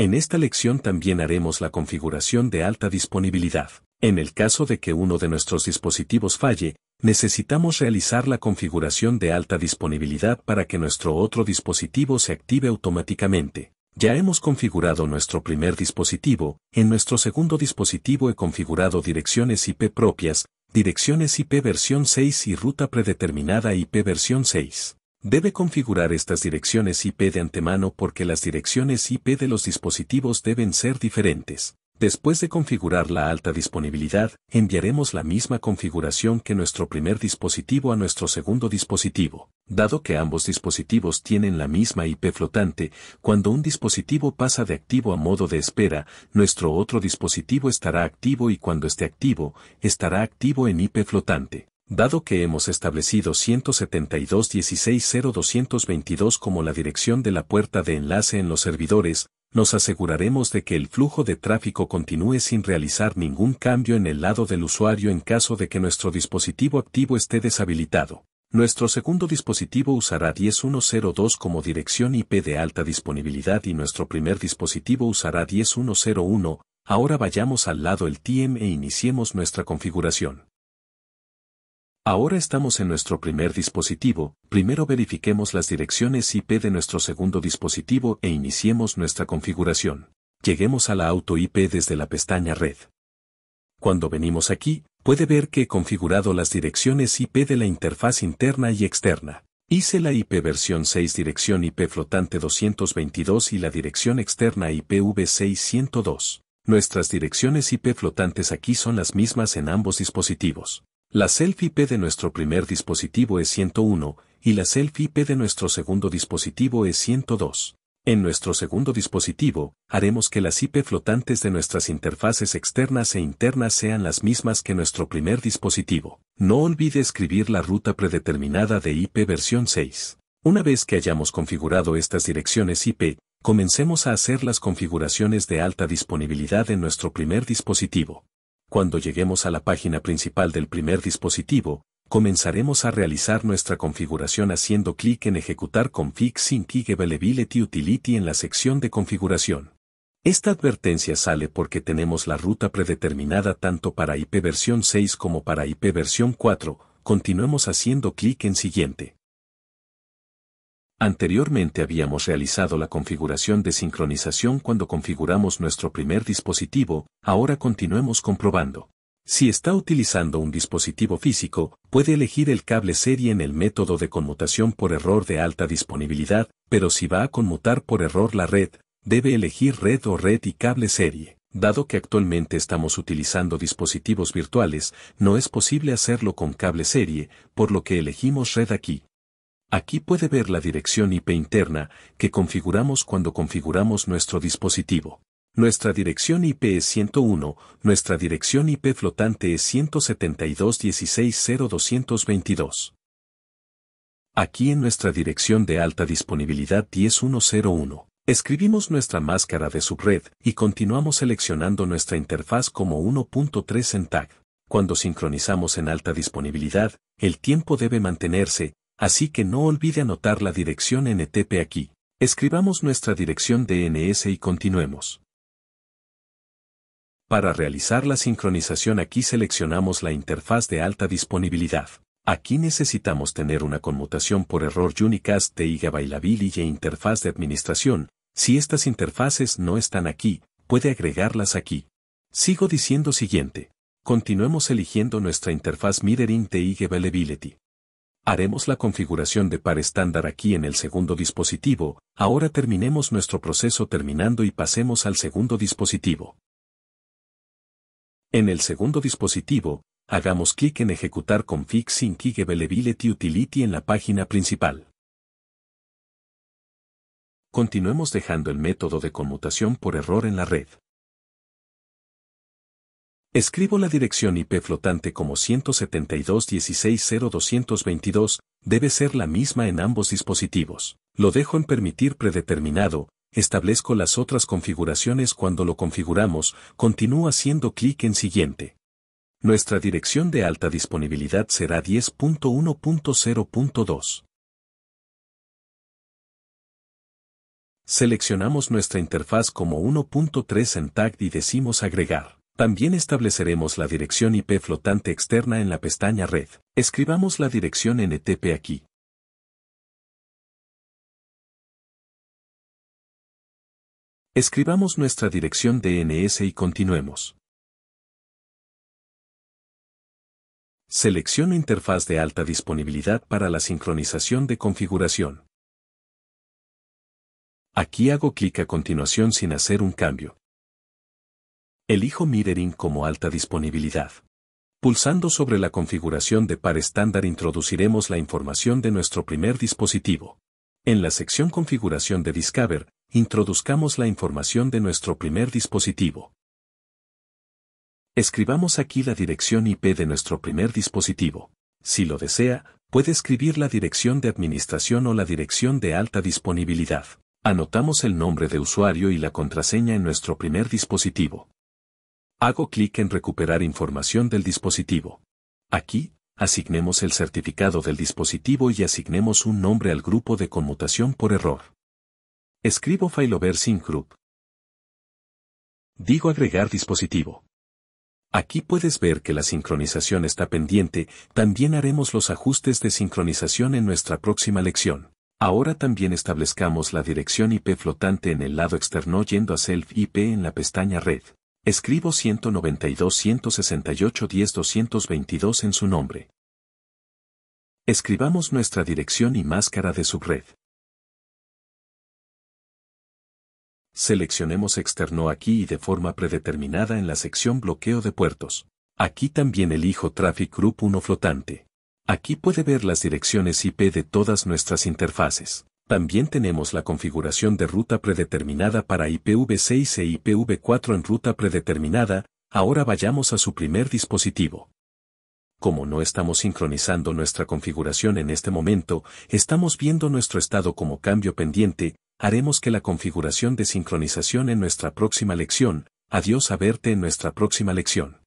En esta lección también haremos la configuración de alta disponibilidad. En el caso de que uno de nuestros dispositivos falle, necesitamos realizar la configuración de alta disponibilidad para que nuestro otro dispositivo se active automáticamente. Ya hemos configurado nuestro primer dispositivo, en nuestro segundo dispositivo he configurado direcciones IP propias, direcciones IP versión 6 y ruta predeterminada IP versión 6. Debe configurar estas direcciones IP de antemano porque las direcciones IP de los dispositivos deben ser diferentes. Después de configurar la alta disponibilidad, enviaremos la misma configuración que nuestro primer dispositivo a nuestro segundo dispositivo. Dado que ambos dispositivos tienen la misma IP flotante, cuando un dispositivo pasa de activo a modo de espera, nuestro otro dispositivo estará activo y cuando esté activo, estará activo en IP flotante. Dado que hemos establecido 172.16.0222 como la dirección de la puerta de enlace en los servidores, nos aseguraremos de que el flujo de tráfico continúe sin realizar ningún cambio en el lado del usuario en caso de que nuestro dispositivo activo esté deshabilitado. Nuestro segundo dispositivo usará 10102 como dirección IP de alta disponibilidad y nuestro primer dispositivo usará 10101. Ahora vayamos al lado el TIEM e iniciemos nuestra configuración. Ahora estamos en nuestro primer dispositivo, primero verifiquemos las direcciones IP de nuestro segundo dispositivo e iniciemos nuestra configuración. Lleguemos a la auto IP desde la pestaña Red. Cuando venimos aquí, puede ver que he configurado las direcciones IP de la interfaz interna y externa. Hice la IP versión 6 dirección IP flotante 222 y la dirección externa ipv 102. Nuestras direcciones IP flotantes aquí son las mismas en ambos dispositivos. La self IP de nuestro primer dispositivo es 101 y la selfie IP de nuestro segundo dispositivo es 102. En nuestro segundo dispositivo, haremos que las IP flotantes de nuestras interfaces externas e internas sean las mismas que nuestro primer dispositivo. No olvide escribir la ruta predeterminada de IP versión 6. Una vez que hayamos configurado estas direcciones IP, comencemos a hacer las configuraciones de alta disponibilidad en nuestro primer dispositivo. Cuando lleguemos a la página principal del primer dispositivo, comenzaremos a realizar nuestra configuración haciendo clic en Ejecutar config sync y utility en la sección de configuración. Esta advertencia sale porque tenemos la ruta predeterminada tanto para ipv 6 como para ipv 4, continuemos haciendo clic en Siguiente. Anteriormente habíamos realizado la configuración de sincronización cuando configuramos nuestro primer dispositivo, ahora continuemos comprobando. Si está utilizando un dispositivo físico, puede elegir el cable serie en el método de conmutación por error de alta disponibilidad, pero si va a conmutar por error la red, debe elegir red o red y cable serie. Dado que actualmente estamos utilizando dispositivos virtuales, no es posible hacerlo con cable serie, por lo que elegimos red aquí. Aquí puede ver la dirección IP interna que configuramos cuando configuramos nuestro dispositivo. Nuestra dirección IP es 101, nuestra dirección IP flotante es 172.16.0.222. Aquí en nuestra dirección de alta disponibilidad 10101, escribimos nuestra máscara de subred y continuamos seleccionando nuestra interfaz como 1.3 en tag. Cuando sincronizamos en alta disponibilidad, el tiempo debe mantenerse Así que no olvide anotar la dirección NTP aquí. Escribamos nuestra dirección DNS y continuemos. Para realizar la sincronización aquí seleccionamos la interfaz de alta disponibilidad. Aquí necesitamos tener una conmutación por error Unicast de IGA e interfaz de administración. Si estas interfaces no están aquí, puede agregarlas aquí. Sigo diciendo siguiente. Continuemos eligiendo nuestra interfaz Mirroring de Haremos la configuración de par estándar aquí en el segundo dispositivo, ahora terminemos nuestro proceso terminando y pasemos al segundo dispositivo. En el segundo dispositivo, hagamos clic en Ejecutar config sync availability utility en la página principal. Continuemos dejando el método de conmutación por error en la red. Escribo la dirección IP flotante como 172.16.0.222, debe ser la misma en ambos dispositivos. Lo dejo en permitir predeterminado, establezco las otras configuraciones cuando lo configuramos, continúo haciendo clic en siguiente. Nuestra dirección de alta disponibilidad será 10.1.0.2. Seleccionamos nuestra interfaz como 1.3 en tag y decimos agregar. También estableceremos la dirección IP flotante externa en la pestaña Red. Escribamos la dirección NTP aquí. Escribamos nuestra dirección DNS y continuemos. Selecciono Interfaz de alta disponibilidad para la sincronización de configuración. Aquí hago clic a continuación sin hacer un cambio elijo Mirroring como alta disponibilidad. Pulsando sobre la configuración de par estándar introduciremos la información de nuestro primer dispositivo. En la sección Configuración de Discover, introduzcamos la información de nuestro primer dispositivo. Escribamos aquí la dirección IP de nuestro primer dispositivo. Si lo desea, puede escribir la dirección de administración o la dirección de alta disponibilidad. Anotamos el nombre de usuario y la contraseña en nuestro primer dispositivo. Hago clic en Recuperar información del dispositivo. Aquí, asignemos el certificado del dispositivo y asignemos un nombre al grupo de conmutación por error. Escribo Failover Sync group. Digo agregar dispositivo. Aquí puedes ver que la sincronización está pendiente, también haremos los ajustes de sincronización en nuestra próxima lección. Ahora también establezcamos la dirección IP flotante en el lado externo yendo a Self IP en la pestaña Red. Escribo 192 en su nombre. Escribamos nuestra dirección y máscara de subred. Seleccionemos externo aquí y de forma predeterminada en la sección bloqueo de puertos. Aquí también elijo Traffic Group 1 flotante. Aquí puede ver las direcciones IP de todas nuestras interfaces. También tenemos la configuración de ruta predeterminada para IPv6 e IPv4 en ruta predeterminada, ahora vayamos a su primer dispositivo. Como no estamos sincronizando nuestra configuración en este momento, estamos viendo nuestro estado como cambio pendiente, haremos que la configuración de sincronización en nuestra próxima lección, adiós a verte en nuestra próxima lección.